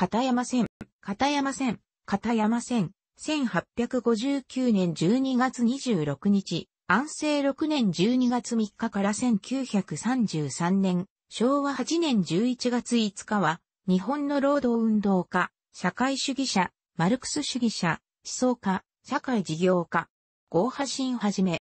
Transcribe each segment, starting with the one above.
片山線、片山線、片山線、1859年12月26日、安政6年12月3日から1933年、昭和8年11月5日は、日本の労働運動家、社会主義者、マルクス主義者、思想家、社会事業家、合派新はじめ。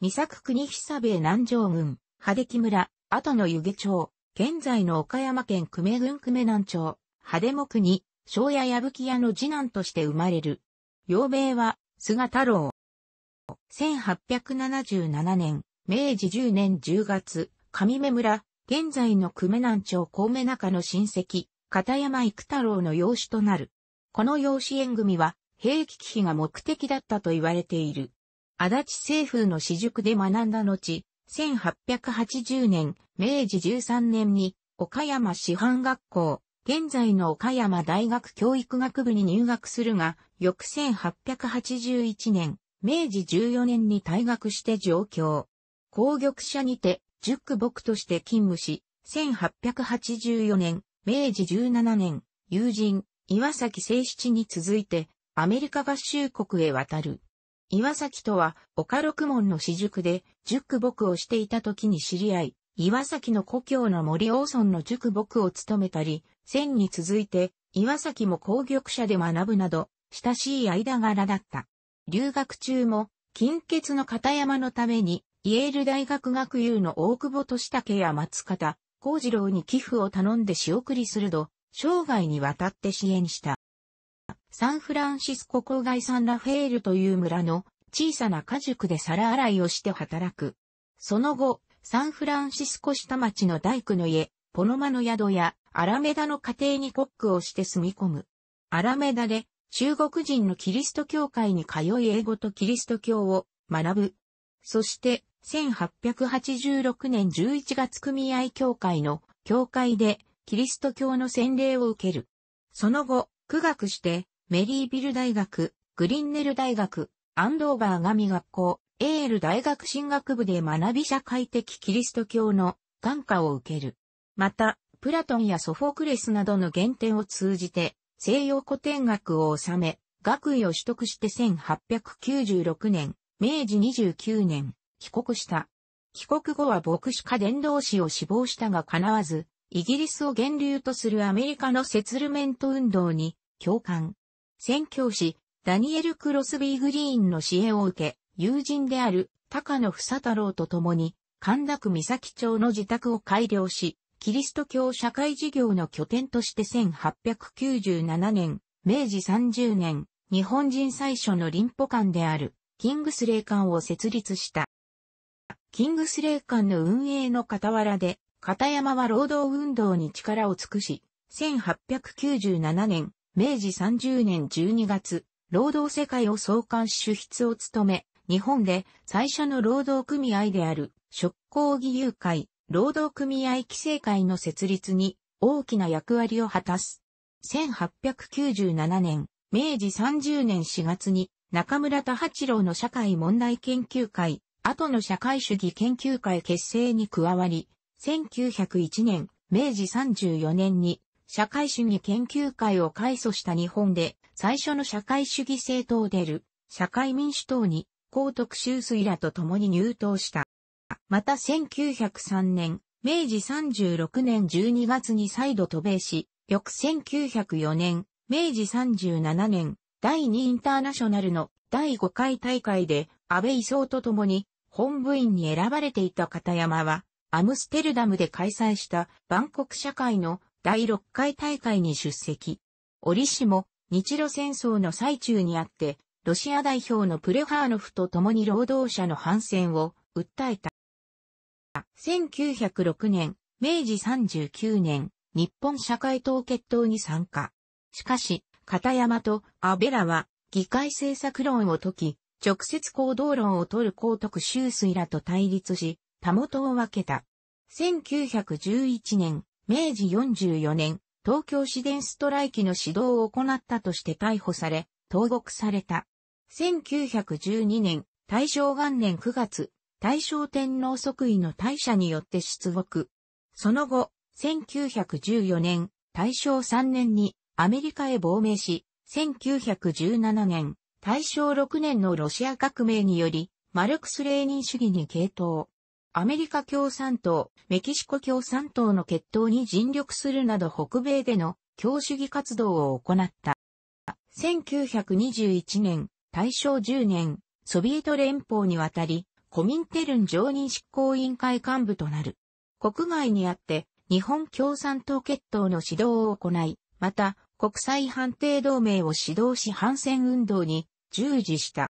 三作国久兵南城郡、羽出木村、後の湯気町、現在の岡山県久米郡久米南町、派手目に、庄屋矢吹屋の次男として生まれる。幼名は、菅太郎。1877年、明治10年10月、上目村、現在の久米南町小目中の親戚、片山育太郎の養子となる。この養子縁組は、兵器忌が目的だったと言われている。足立政風の私塾で学んだ後、1880年、明治13年に、岡山師範学校、現在の岡山大学教育学部に入学するが、翌1881年、明治14年に退学して上京。公玉社にて、塾牧として勤務し、1884年、明治17年、友人、岩崎聖七に続いて、アメリカ合衆国へ渡る。岩崎とは、岡六門の私塾で、塾牧をしていた時に知り合い、岩崎の故郷の森大村の塾牧を務めたり、戦に続いて、岩崎も攻業者で学ぶなど、親しい間柄だった。留学中も、近結の片山のために、イエール大学学友の大久保利武や松方、幸次郎に寄付を頼んで仕送りすると、生涯にわたって支援した。サンフランシスコ郊外サンラフェールという村の小さな家塾で皿洗いをして働く。その後、サンフランシスコ下町の大工の家、ポノマの宿や、アラメダの家庭にコックをして住み込む。アラメダで、中国人のキリスト教会に通い英語とキリスト教を学ぶ。そして、1886年11月組合協会の教会でキリスト教の洗礼を受ける。その後、苦学してメリービル大学、グリンネル大学、アンドーバー神学校、エール大学進学部で学び社会的キリスト教の眼科を受ける。また、プラトンやソフォクレスなどの原点を通じて、西洋古典学を収め、学位を取得して1896年、明治29年、帰国した。帰国後は牧師か伝道師を志望したが叶わず、イギリスを源流とするアメリカのセツルメント運動に共感。宣教師、ダニエル・クロスビー・グリーンの支援を受け、友人である高野房太郎と共に、神田区三崎町の自宅を改良し、キリスト教社会事業の拠点として1897年、明治30年、日本人最初の林保館である、キングスレー館を設立した。キングスレー館の運営の傍らで、片山は労働運動に力を尽くし、1897年、明治30年12月、労働世界を創刊主筆を務め、日本で最初の労働組合である、職工義勇会、労働組合規制会の設立に大きな役割を果たす。1897年、明治30年4月に中村田八郎の社会問題研究会、後の社会主義研究会結成に加わり、1901年、明治34年に社会主義研究会を開祖した日本で最初の社会主義政党でる社会民主党に高徳州水らと共に入党した。また1903年、明治36年12月に再度渡米し、翌1904年、明治37年、第2インターナショナルの第5回大会で安倍藤と共に本部員に選ばれていた片山は、アムステルダムで開催した万国社会の第6回大会に出席。折しも日露戦争の最中にあってロシア代表のプレハーノフと共に労働者の反戦を訴えた。1906年、明治39年、日本社会党決闘に参加。しかし、片山と安倍らは議会政策論を解き、直接行動論を取る高徳修水らと対立し、たもとを分けた。1911年、明治44年、東京市電ストライキの指導を行ったとして逮捕され、投獄された。1912年、大正元年9月、大正天皇即位の大社によって出国。その後、1914年、大正3年にアメリカへ亡命し、1917年、大正6年のロシア革命により、マルクス・レーニン主義に傾倒。アメリカ共産党、メキシコ共産党の決闘に尽力するなど北米での共主義活動を行った。1921年、大正10年、ソビエト連邦に渡り、コミンテルン常任執行委員会幹部となる。国外にあって、日本共産党決闘の指導を行い、また、国際判定同盟を指導し反戦運動に従事した。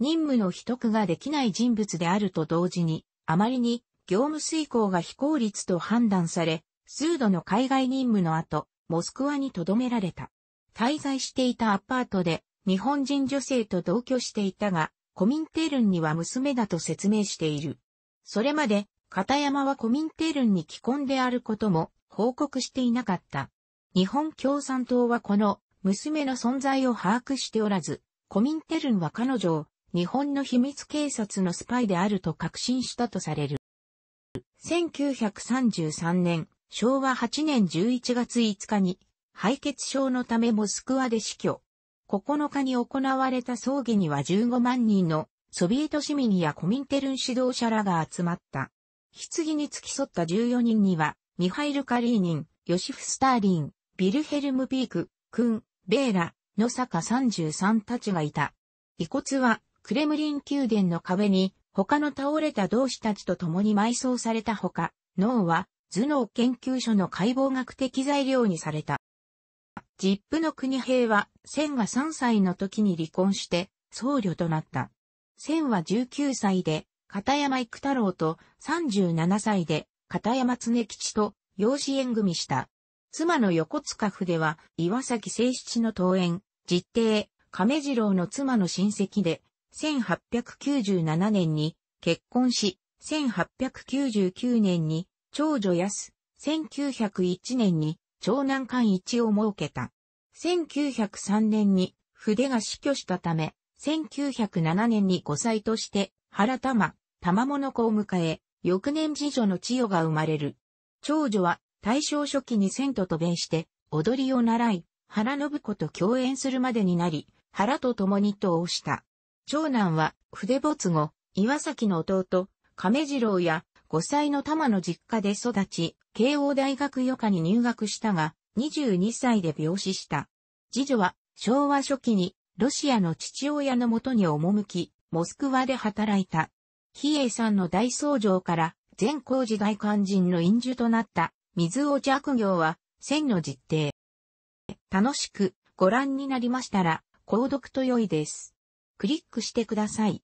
任務の秘匿ができない人物であると同時に、あまりに業務遂行が非効率と判断され、数度の海外任務の後、モスクワに留められた。滞在していたアパートで日本人女性と同居していたが、コミンテールンには娘だと説明している。それまで、片山はコミンテールンに既婚であることも報告していなかった。日本共産党はこの娘の存在を把握しておらず、コミンテルンは彼女を日本の秘密警察のスパイであると確信したとされる。1933年、昭和8年11月5日に、敗血症のためモスクワで死去。9日に行われた葬儀には15万人のソビエト市民やコミンテルン指導者らが集まった。棺に付き添った14人には、ミハイル・カリーニン、ヨシフ・スターリン、ビルヘルム・ピーク、クン、ベーラ、野坂33たちがいた。遺骨は、クレムリン宮殿の壁に、他の倒れた同志たちと共に埋葬されたほか、脳は、頭脳研究所の解剖学的材料にされた。ジップの国平は、千が3歳の時に離婚して、僧侶となった。千は19歳で、片山育太郎と37歳で、片山常吉と養子縁組した。妻の横塚府では、岩崎清七の登園、実定、亀次郎の妻の親戚で、1897年に結婚し、1899年に長女安、1901年に長男官一を設けた。1903年に筆が死去したため、1907年に5歳として原玉、玉物子を迎え、翌年次女の千代が生まれる。長女は大正初期に遷都と弁して、踊りを習い、原信子と共演するまでになり、原と共に投した。長男は筆没後、岩崎の弟、亀次郎や5歳の玉の実家で育ち、慶応大学余科に入学したが、22歳で病死した。次女は、昭和初期に、ロシアの父親のもとに赴き、モスクワで働いた。比叡さんの大僧正から、全工事大肝心の陰樹となった、水を弱行は、千の実定。楽しくご覧になりましたら、購読と良いです。クリックしてください。